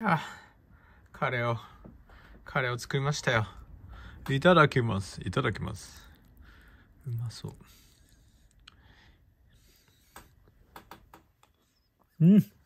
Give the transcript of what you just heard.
あ、カレーを、カレーを作りましたよ。いただきます。いただきます。うまそう。うん。